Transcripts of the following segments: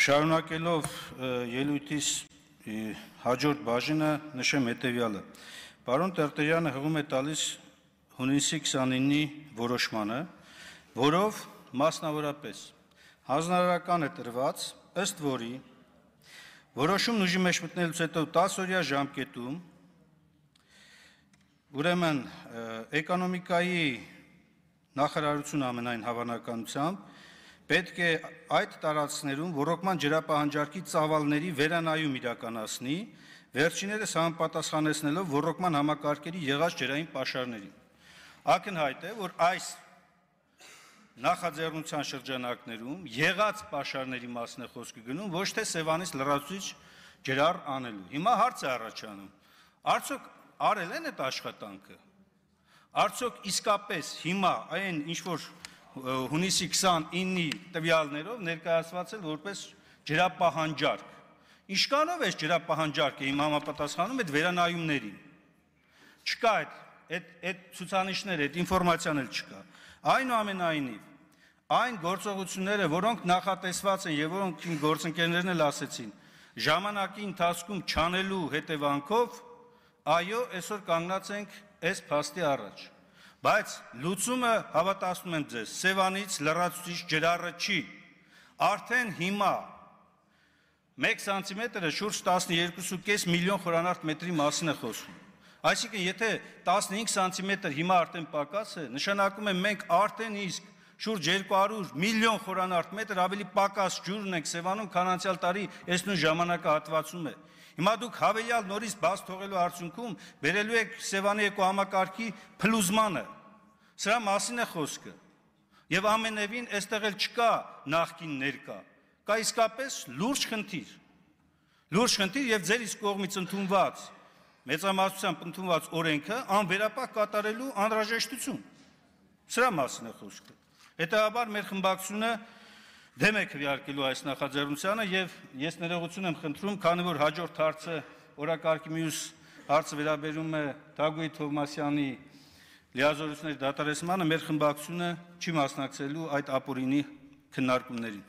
Շարունակելով ելույթիս հաջորդ բաժինը նշեմ հետևյալը։ Պարոն Տերտերյանը հղում է տալիս հունիսի 29-ի որոշմանը, որով մասնավորապես հանրարարական է տրված ըստ որի որոշումն ուժի մեջ մտնելուց հետո 10 օրյա ժամկետում ուրեմն էկոնոմիկայի նախարարություն ամենայն հավանականությամբ պետք է այդ տարածքներում ռոռոկման ջրապահանջարկի ծավալների վերանայում իրականացնի, վերջիներս համապատասխանեցնելով ռոռոկման համակարգերի եղած ջրային պաշարներին։ Ակնհայտ է, որ այս նախաձեռնության շրջանակներում եղած պաշարների մասն է խոսքը գնում, ոչ թե Սևանից լրացուցիչ ջրար անելու։ Հիմա հարց է առաջանում. արդյոք արել են այդ աշխատանքը։ Արդյոք իսկապես հիմա այն ինչ որ հունիսի 29-ի տվյալներով ներկայացված է որպես ջրապահանջարկ։ Ինչքանով է ջրապահանջարկը իմ համապատասխանում այդ վերանայումներին։ Չկա այդ այդ այդ ցուցանիշները, այդ ինֆորմացիան էլ չկա։ Այնուամենայնիվ այն գործողությունները, որոնք նախատեսված են եւ որոնք իմ գործընկերներն էլ ասեցին, ժամանակի ընթացքում չանելու հետևանքով, այո, այսօր կանգնած ենք այս փաստի առաջ։ Բայց լուծումը հավատացնում եմ ձեզ, Սևանից լրացուցիչ ջրառը չի։ Արդեն հիմա 1 սանտիմետրը շուրջ 12.5 միլիոն խորանարդ մետրի մասին է խոսում։ Այսինքն եթե 15 սանտիմետր հիմա արդեն պակաս է, նշանակում է մենք արդեն իսկ շուրջ 200 միլիոն խորանարդ մետր ավելի պակաս ջուրն ենք Սևանում, քան անցյալ տարի այս նույն ժամանակահատվածում է։ Հիմա դուք հավելյալ նորից բաց թողելու արդյունքում վերելու եք Սևանի էկոհամակարգի փլուզմանը։ Սրա մասին է խոսքը։ Եվ ամենևին այստեղ էլ չկա նախքին ներկա։ Կա իսկապես լուրջ խնդիր։ Լուրջ խնդիր եւ ձեր իսկ կողմից ընդունված մեծամասնությամբ ընդունված օրենքը անվերապահ կատարելու անհրաժեշտություն։ Սրա մասին է խոսքը։ Հետևաբար մեր խմբակցությունը դեմ է քվեարկելու այս նախաձեռնությանը եւ ես ներողություն եմ խնդրում, քանի որ հաջորդ հարցը օրակարգի մյուս հարցը վերաբերում է Տագուի Թովմասյանի լիազորությունների դատարեսմանը, մեր խմբակցությունը չի մասնակցելու այդ ապօրինի քննարկումներին։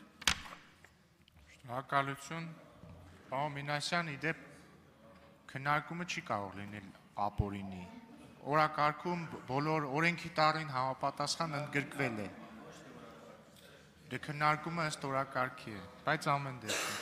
Շնորհակալություն։ Պարոն Մինասյան, իդեպ քննարկումը չի կարող լինել ապօրինի։ Օրակարգում բոլոր օրենքի տարին համապատասխան ընդգրկվել է։ Ա, Դե քննարկումը ստորակարգի է, բայց ամեն դեպքում